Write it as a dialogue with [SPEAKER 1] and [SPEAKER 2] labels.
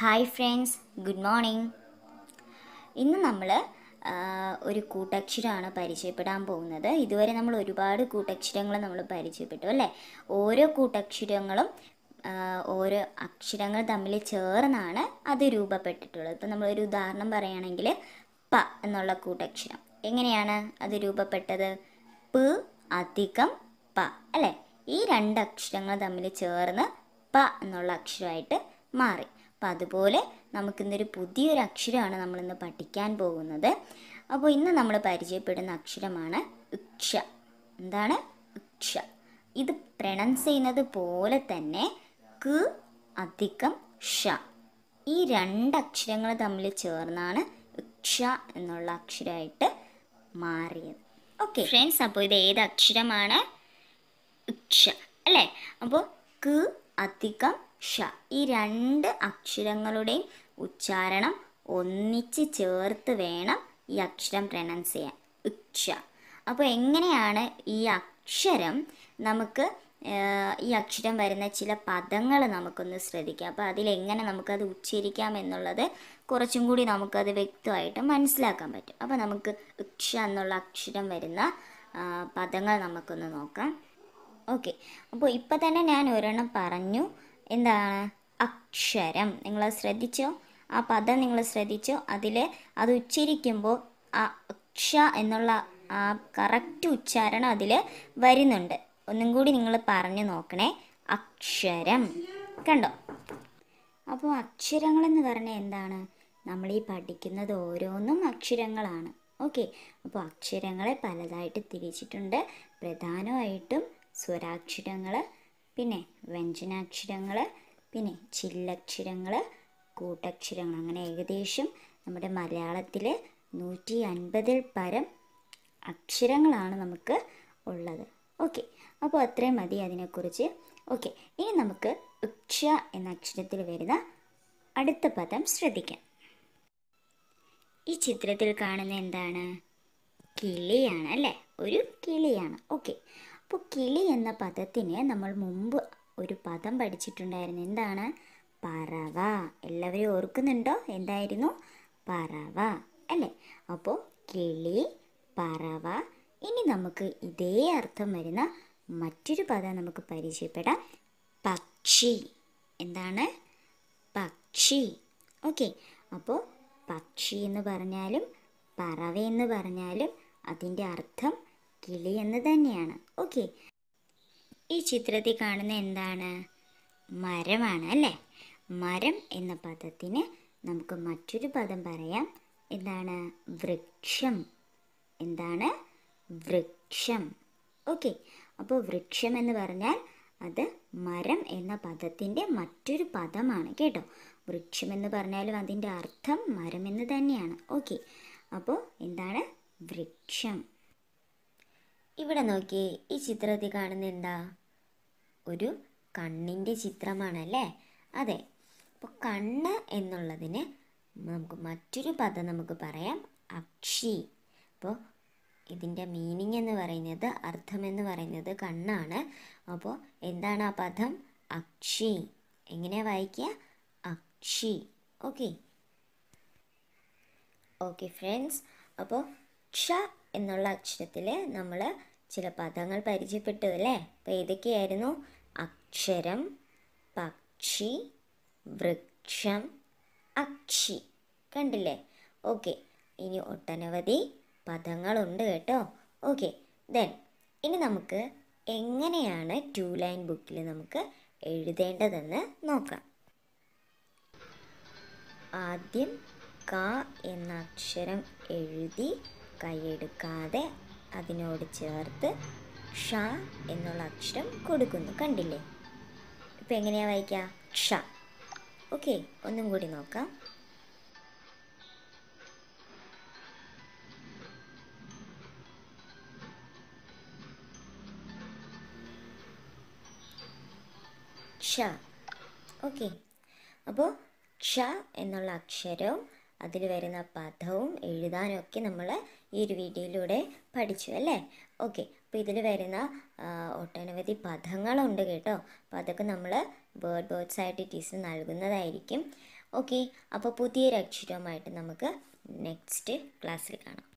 [SPEAKER 1] hi friends good morning ഇന്ന് നമ്മൾ ഒരു കൂട്ടക്ഷരമാണ് പരിചയപ്പെടാൻ പോകുന്നത് ഇതുവരെ നമ്മൾ ഒരുപാട് കൂട്ടക്ഷരങ്ങൾ നമ്മൾ പരിചയപ്പെട്ടു അല്ലേ ഓരോ കൂട്ടക്ഷരങ്ങളും ഓരോ അക്ഷരങ്ങൾ തമ്മിൽ ചേർന്നാണ് അത് രൂപപ്പെട്ടിട്ടുള്ളത് ഇപ്പം നമ്മളൊരു ഉദാഹരണം പറയുകയാണെങ്കിൽ പ എന്നുള്ള കൂട്ടക്ഷരം എങ്ങനെയാണ് അത് രൂപപ്പെട്ടത് പ് അധികം പ അല്ലേ ഈ രണ്ട് അക്ഷരങ്ങൾ തമ്മിൽ ചേർന്ന് പ എന്നുള്ള അക്ഷരമായിട്ട് മാറി അപ്പം അതുപോലെ നമുക്കിന്നൊരു പുതിയൊരു അക്ഷരമാണ് നമ്മളിന്ന് പഠിക്കാൻ പോകുന്നത് അപ്പോൾ ഇന്ന് നമ്മൾ പരിചയപ്പെടുന്ന അക്ഷരമാണ് ഇക്ഷ എന്താണ് ഇക്ഷ ഇത് പ്രണൻസ് ചെയ്യുന്നത് പോലെ തന്നെ ക് അധികം ഷ ഈ രണ്ട് തമ്മിൽ ചേർന്നാണ് ഇക്ഷ എന്നുള്ള അക്ഷരമായിട്ട് മാറിയത് ഓക്കെ ഫ്രണ്ട്സ് അപ്പോൾ ഇത് ഏത് അക്ഷരമാണ് ഇക്ഷ അല്ലേ അപ്പോൾ ക് അധികം ഷ ഈ രണ്ട് അക്ഷരങ്ങളുടെയും ഉച്ചാരണം ഒന്നിച്ച് ചേർത്ത് വേണം ഈ അക്ഷരം പ്രനൗൺസ് ചെയ്യാൻ ഇക്ഷ അപ്പോൾ എങ്ങനെയാണ് ഈ അക്ഷരം നമുക്ക് ഈ അക്ഷരം വരുന്ന ചില പദങ്ങൾ നമുക്കൊന്ന് ശ്രദ്ധിക്കാം അപ്പോൾ അതിലെങ്ങനെ നമുക്കത് ഉച്ചരിക്കാം എന്നുള്ളത് കുറച്ചും കൂടി നമുക്കത് വ്യക്തമായിട്ട് മനസ്സിലാക്കാൻ പറ്റും അപ്പോൾ നമുക്ക് ഇക്ഷ എന്നുള്ള അക്ഷരം വരുന്ന പദങ്ങൾ നമുക്കൊന്ന് നോക്കാം ഓക്കെ അപ്പോൾ ഇപ്പം തന്നെ ഞാൻ ഒരെണ്ണം പറഞ്ഞു എന്താണ് അക്ഷരം നിങ്ങൾ ശ്രദ്ധിച്ചോ ആ പദം നിങ്ങൾ ശ്രദ്ധിച്ചോ അതിൽ അത് ഉച്ചരിക്കുമ്പോൾ ആ അക്ഷ എന്നുള്ള ആ കറക്റ്റ് ഉച്ചാരണം അതിൽ വരുന്നുണ്ട് ഒന്നും കൂടി നിങ്ങൾ പറഞ്ഞു നോക്കണേ അക്ഷരം കണ്ടോ അപ്പോൾ അക്ഷരങ്ങൾ എന്ന് പറഞ്ഞാൽ എന്താണ് നമ്മൾ ഈ പഠിക്കുന്നത് ഓരോന്നും അക്ഷരങ്ങളാണ് ഓക്കെ അപ്പോൾ അക്ഷരങ്ങളെ പലതായിട്ട് തിരിച്ചിട്ടുണ്ട് പ്രധാനമായിട്ടും സ്വരാക്ഷരങ്ങൾ പിന്നെ വ്യഞ്ജനാക്ഷരങ്ങൾ പിന്നെ ചില്ലക്ഷരങ്ങൾ കൂട്ടക്ഷരങ്ങൾ അങ്ങനെ ഏകദേശം നമ്മുടെ മലയാളത്തിൽ നൂറ്റി അൻപതിൽ പരം അക്ഷരങ്ങളാണ് നമുക്ക് ഉള്ളത് ഓക്കെ അപ്പോൾ അത്രയും മതി അതിനെക്കുറിച്ച് ഓക്കെ ഇനി നമുക്ക് ഉക്ഷ എന്ന അക്ഷരത്തിൽ വരുന്ന അടുത്ത പദം ശ്രദ്ധിക്കാം ഈ ചിത്രത്തിൽ കാണുന്ന എന്താണ് കിളിയാണ് അല്ലേ ഒരു കിളിയാണ് ഓക്കെ ഇപ്പോൾ കിളി എന്ന പദത്തിന് നമ്മൾ മുമ്പ് ഒരു പദം പഠിച്ചിട്ടുണ്ടായിരുന്നു എന്താണ് പറവ എല്ലാവരും ഓർക്കുന്നുണ്ടോ എന്തായിരുന്നു പറവ അല്ലേ അപ്പോൾ കിളി പറവ ഇനി നമുക്ക് ഇതേ അർത്ഥം വരുന്ന മറ്റൊരു പദം നമുക്ക് പരിചയപ്പെടാം പക്ഷി എന്താണ് പക്ഷി ഓക്കെ അപ്പോൾ പക്ഷി എന്ന് പറഞ്ഞാലും പറവ എന്ന് പറഞ്ഞാലും അതിൻ്റെ അർത്ഥം കിളി എന്ന് തന്നെയാണ് ഓക്കെ ഈ ചിത്രത്തിൽ കാണുന്ന എന്താണ് മരമാണ് അല്ലേ മരം എന്ന പദത്തിന് നമുക്ക് മറ്റൊരു പദം പറയാം എന്താണ് വൃക്ഷം എന്താണ് വൃക്ഷം ഓക്കെ അപ്പോൾ വൃക്ഷം എന്ന് പറഞ്ഞാൽ അത് മരം എന്ന പദത്തിൻ്റെ മറ്റൊരു പദമാണ് കേട്ടോ വൃക്ഷം എന്ന് പറഞ്ഞാലും അതിൻ്റെ അർത്ഥം മരം എന്ന് തന്നെയാണ് ഓക്കെ അപ്പോൾ എന്താണ് വൃക്ഷം ഇവിടെ നോക്കിയേ ഈ ചിത്രത്തിൽ കാണുന്ന എന്താ ഒരു കണ്ണിൻ്റെ ചിത്രമാണല്ലേ അതെ അപ്പോൾ കണ്ണ് എന്നുള്ളതിന് നമുക്ക് മറ്റൊരു പദം നമുക്ക് പറയാം അക്ഷി അപ്പോൾ ഇതിൻ്റെ മീനിങ് എന്ന് പറയുന്നത് അർത്ഥം എന്ന് പറയുന്നത് കണ്ണാണ് അപ്പോൾ എന്താണ് ആ പദം അക്ഷി എങ്ങനെ വായിക്കുക അക്ഷി ഓക്കെ ഓക്കെ ഫ്രണ്ട്സ് അപ്പോൾ ക്ഷ എന്നുള്ള അക്ഷരത്തിൽ നമ്മൾ ചില പദങ്ങൾ പരിചയപ്പെട്ടു അല്ലേ അപ്പോൾ ഏതൊക്കെയായിരുന്നു അക്ഷരം പക്ഷി വൃക്ഷം അക്ഷി കണ്ടില്ലേ ഓക്കെ ഇനി ഒട്ടനവധി പദങ്ങളുണ്ട് കേട്ടോ ഓക്കെ ദെൻ ഇനി നമുക്ക് എങ്ങനെയാണ് ടു ലൈൻ ബുക്കിൽ നമുക്ക് എഴുതേണ്ടതെന്ന് നോക്കാം ആദ്യം ക എന്ന അക്ഷരം എഴുതി കൈയെടുക്കാതെ അതിനോട് ചേർത്ത് ഷ എന്നുള്ള അക്ഷരം കൊടുക്കുന്നു കണ്ടില്ലേ ഇപ്പം എങ്ങനെയാണ് വായിക്കുക ക്ഷ ഓക്കെ ഒന്നും കൂടി നോക്കാം ക്ഷ ഓക്കെ അപ്പോൾ ക്ഷ എന്നുള്ള അക്ഷരവും അതിൽ വരുന്ന പദവും എഴുതാനൊക്കെ നമ്മൾ ഈ ഒരു വീഡിയോയിലൂടെ പഠിച്ചു അല്ലേ ഓക്കെ അപ്പോൾ ഇതിൽ വരുന്ന ഒട്ടനവധി പദങ്ങളുണ്ട് കേട്ടോ അപ്പോൾ അതൊക്കെ നമ്മൾ വേർഡ് ബോർഡ്സ് ആയിട്ട് ടീച്ചർ നൽകുന്നതായിരിക്കും ഓക്കെ അപ്പോൾ പുതിയൊരു അക്ഷരവുമായിട്ട് നമുക്ക് നെക്സ്റ്റ് ക്ലാസ്സിൽ കാണാം